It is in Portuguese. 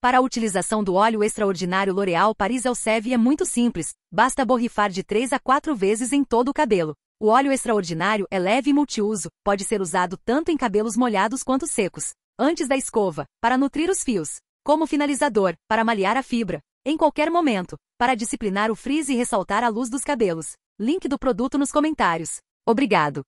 Para a utilização do óleo extraordinário L'Oréal Paris Elsevier é muito simples, basta borrifar de 3 a 4 vezes em todo o cabelo. O óleo extraordinário é leve e multiuso, pode ser usado tanto em cabelos molhados quanto secos. Antes da escova, para nutrir os fios. Como finalizador, para malhar a fibra. Em qualquer momento, para disciplinar o frizz e ressaltar a luz dos cabelos. Link do produto nos comentários. Obrigado.